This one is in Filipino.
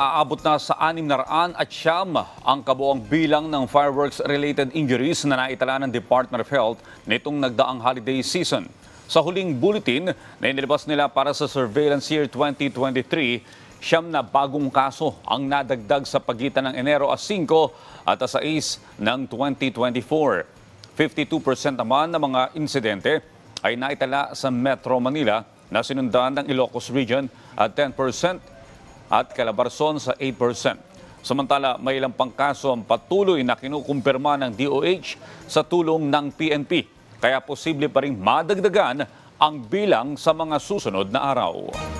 aabot na sa 600 at siyam ang kabuang bilang ng fireworks-related injuries na naitala ng Department of Health nitong nagdaang holiday season. Sa huling bulletin na inilabas nila para sa surveillance year 2023, siyam na bagong kaso ang nadagdag sa pagitan ng Enero a 5 at as 6 ng 2024. 52% naman ng mga insidente ay naitala sa Metro Manila na sinundan ng Ilocos Region at 10% at Calabarzon sa 8%. Samantala, may ilang pang kaso ang patuloy na kinukumpirma ng DOH sa tulong ng PNP. Kaya posible pa rin madagdagan ang bilang sa mga susunod na araw.